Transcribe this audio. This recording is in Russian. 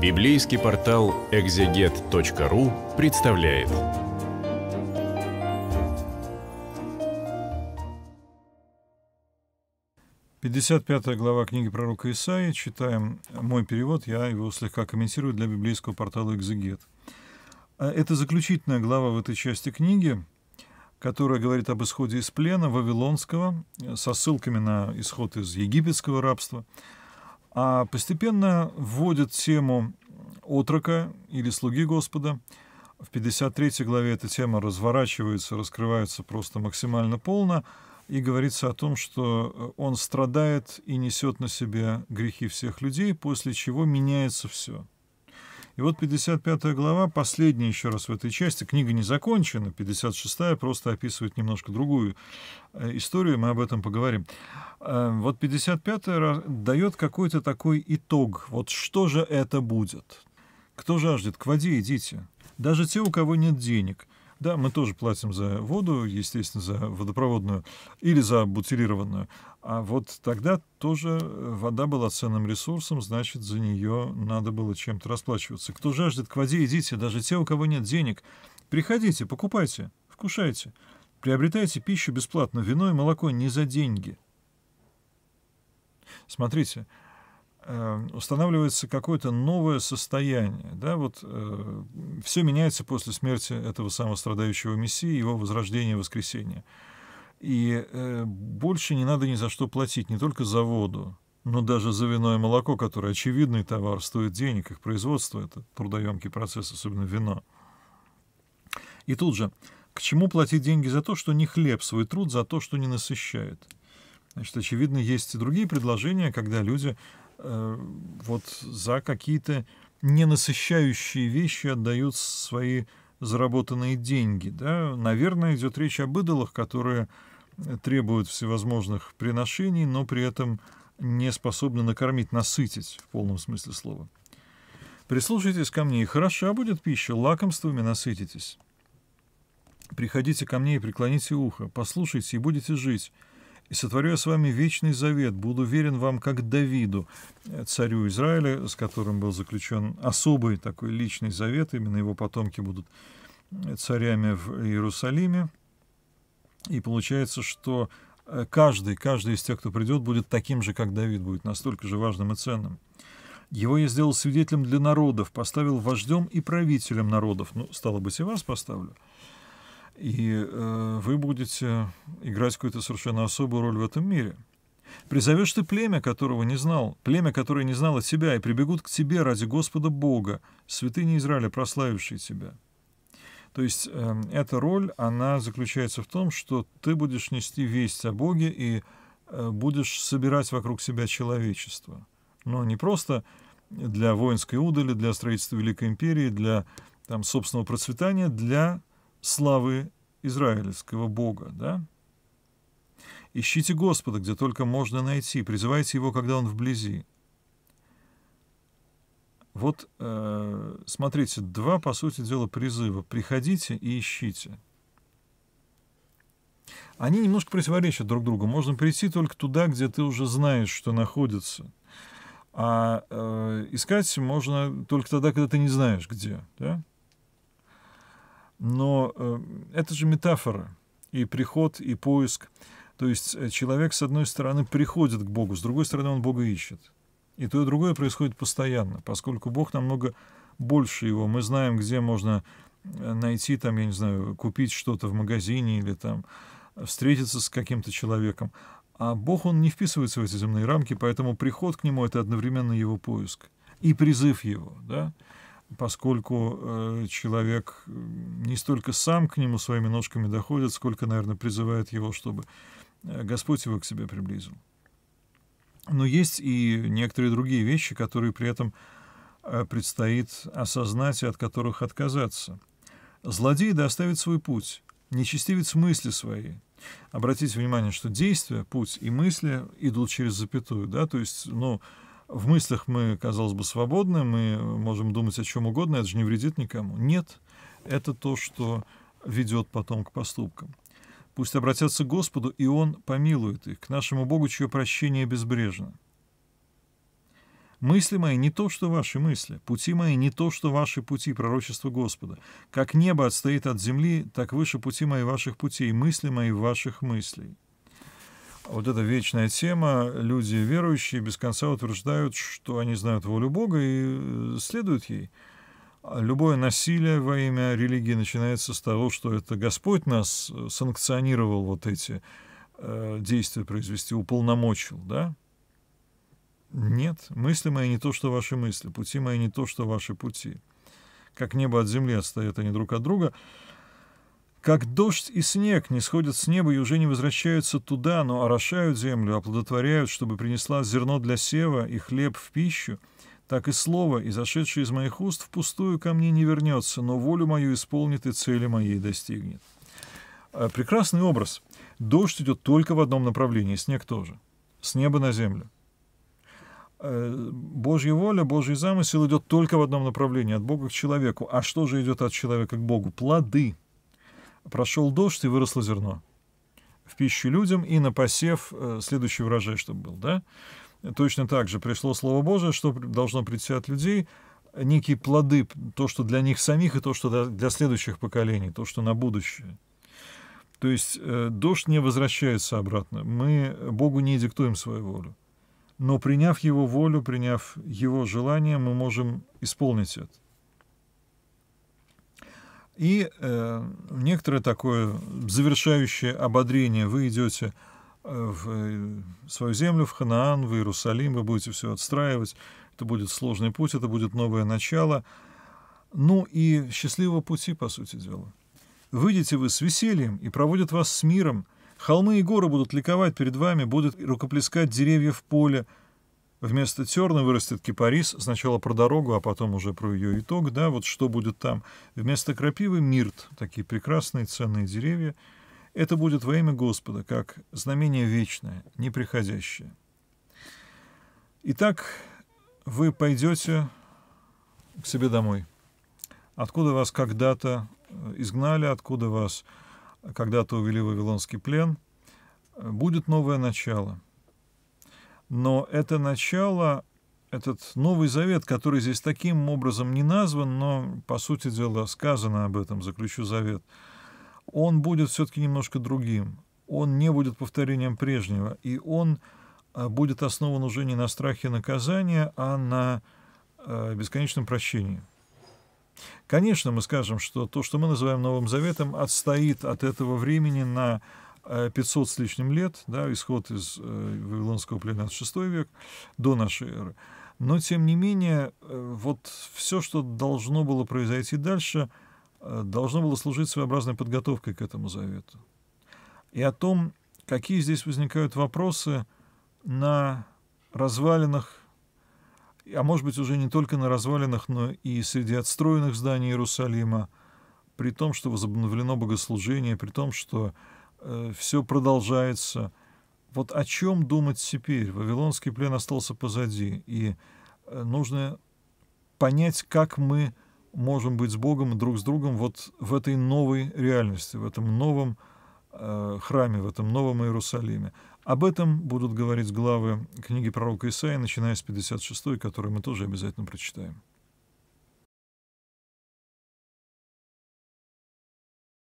Библейский портал экзегет.ру представляет. Пятьдесят пятая глава книги пророка Исаии. Читаем мой перевод, я его слегка комментирую для библейского портала «Экзегет». А это заключительная глава в этой части книги, которая говорит об исходе из плена Вавилонского э, со ссылками на исход из египетского рабства – а постепенно вводит тему отрока или слуги Господа. В 53 главе эта тема разворачивается, раскрывается просто максимально полно, и говорится о том, что э, он страдает и несет на себе грехи всех людей, после чего меняется все. И вот 55 глава, последняя еще раз в этой части, книга не закончена, 56 просто описывает немножко другую э, историю, мы об этом поговорим. Э, вот 55 дает какой-то такой итог, вот что же это будет? Кто жаждет, к воде идите. Даже те, у кого нет денег. Да, мы тоже платим за воду, естественно, за водопроводную или за бутилированную. А вот тогда тоже э, вода была ценным ресурсом, значит, за нее надо было чем-то расплачиваться. Кто жаждет к воде, идите, даже те, у кого нет денег. Приходите, покупайте, вкушайте. Приобретайте пищу бесплатно, вино и молоко не за деньги. Смотрите, Э, устанавливается какое-то новое состояние. Да? Вот, э, все меняется после смерти этого самого страдающего Мессии, его возрождения и воскресения. И э, больше не надо ни за что платить, не только за воду, но даже за вино и молоко, которое очевидный товар, стоит денег, их производство — это трудоемкий процесс, особенно вино. И тут же, к чему платить деньги за то, что не хлеб, свой труд за то, что не насыщает? Значит, очевидно, есть и другие предложения, когда люди Э, вот за какие-то ненасыщающие вещи отдают свои заработанные деньги. Да? Наверное, идет речь об идолах, которые э, требуют всевозможных приношений, но при этом не способны накормить, насытить в полном смысле слова. Прислушайтесь ко мне, и хороша будет пища, лакомствами насытитесь. Приходите ко мне и преклоните ухо, послушайте, и будете жить и сотворю я с вами вечный завет, буду верен вам, как Давиду, э, царю Израиля, с которым был заключен особый такой личный завет, именно его потомки будут э, царями в Иерусалиме. И получается, что э, каждый, каждый из тех, кто придет, будет таким же, как Давид, будет настолько же важным и ценным. Его я сделал свидетелем для народов, поставил вождем и правителем народов. Ну, стало быть, и вас поставлю и э, вы будете играть какую-то совершенно особую роль в этом мире. Призовешь ты племя, которого не знал, племя, которое не знало тебя, и прибегут к тебе ради Господа Бога, святыни Израиля, прославившие тебя. То есть э, эта роль, она заключается в том, что ты будешь нести весть о Боге и э, будешь собирать вокруг себя человечество. Но не просто для воинской удали, для строительства Великой Империи, для там, собственного процветания, для славы израильского Бога, да? Ищите Господа, где только можно найти, призывайте Его, когда Он вблизи. Вот, э, смотрите, два, по сути дела, призыва. Приходите и ищите. Они немножко противоречат друг другу. Можно прийти только туда, где ты уже знаешь, что находится. А э, искать можно только тогда, когда ты не знаешь, где. Да? Но эм, это же метафора. И приход, и поиск. То есть э, человек, с одной стороны, приходит к Богу, с другой стороны, он Бога ищет. И то, и другое происходит постоянно, поскольку Бог намного больше его. Мы знаем, где можно э, найти, там, я не знаю, купить что-то в магазине или там э, встретиться с каким-то человеком. А Бог, он не вписывается в эти земные рамки, поэтому приход к нему — это одновременно его поиск и призыв его, да поскольку э, человек не столько сам к нему своими ножками доходит, сколько, наверное, призывает его, чтобы э, Господь его к себе приблизил. Но есть и некоторые другие вещи, которые при этом э, предстоит осознать и от которых отказаться. Злодей доставит свой путь, нечестивец мысли свои. Обратите внимание, что действия, путь и мысли идут через запятую, да, то есть, ну, в мыслях мы, казалось бы, свободны, мы можем думать о чем угодно, это же не вредит никому. Нет, это то, что ведет потом к поступкам. Пусть обратятся к Господу, и Он помилует их, к нашему Богу, чье прощение безбрежно. Мысли мои не то, что ваши мысли, пути мои не то, что ваши пути, пророчество Господа. Как небо отстоит от земли, так выше пути мои ваших путей, мысли мои ваших мыслей вот эта вечная тема, люди верующие без конца утверждают, что они знают волю Бога и э, следуют ей. А любое насилие во имя религии начинается с того, что это Господь нас э, санкционировал вот эти э, действия произвести, уполномочил, да? Нет, мысли мои не то, что ваши мысли, пути мои не то, что ваши пути. Как небо от земли отстоят они а друг от друга, как дождь и снег не сходят с неба и уже не возвращаются туда, но орошают землю, оплодотворяют, чтобы принесла зерно для сева и хлеб в пищу, так и слово, изошедшее из моих уст, впустую ко мне не вернется, но волю мою исполнит и цели моей достигнет. А, прекрасный образ. Дождь идет только в одном направлении, снег тоже. С неба на землю. Э, Божья воля, Божий замысел идет только в одном направлении, от Бога к человеку. А что же идет от человека к Богу? Плоды. Прошел дождь, и выросло зерно. В пищу людям и на посев э, следующий урожай, чтобы был, да? Точно так же пришло Слово Божие, что должно прийти от людей, некие плоды, то, что для них самих, и то, что для следующих поколений, то, что на будущее. То есть э, дождь не возвращается обратно. Мы Богу не диктуем свою волю. Но приняв Его волю, приняв Его желание, мы можем исполнить это. И э, некоторое такое завершающее ободрение. Вы идете э, в э, свою землю, в Ханаан, в Иерусалим, вы будете все отстраивать. Это будет сложный путь, это будет новое начало. Ну и счастливого пути, по сути дела. Выйдете вы с весельем и проводят вас с миром. Холмы и горы будут ликовать перед вами, будут рукоплескать деревья в поле, вместо терна вырастет кипарис, сначала про дорогу, а потом уже про ее итог, да, вот что будет там. Вместо крапивы мирт, такие прекрасные ценные деревья. Это будет во имя Господа, как знамение вечное, неприходящее. Итак, вы пойдете к себе домой, откуда вас когда-то э, изгнали, откуда вас когда-то увели в Вавилонский плен. Будет новое начало – но это начало, этот Новый Завет, который здесь таким образом не назван, но, по сути дела, сказано об этом, заключу завет, он будет все-таки немножко другим. Он не будет повторением прежнего, и он а, будет основан уже не на страхе наказания, а на а, бесконечном прощении. Конечно, мы скажем, что то, что мы называем Новым Заветом, отстоит от этого времени на 500 э, с лишним лет, да, исход из э, Вавилонского плена 6 век до нашей эры. Но, тем не менее, э, вот все, что должно было произойти дальше, должно было служить своеобразной подготовкой к этому завету. И о том, какие здесь возникают вопросы на развалинах, а может быть уже не только на развалинах, но и среди отстроенных зданий Иерусалима, при том, что возобновлено богослужение, при том, что Э, все продолжается. Вот о чем думать теперь? Вавилонский плен остался позади, и э, нужно понять, как мы можем быть с Богом и друг с другом вот в этой новой реальности, в этом новом э, храме, в этом новом Иерусалиме. Об этом будут говорить главы книги пророка Исаия, начиная с 56, которую мы тоже обязательно прочитаем.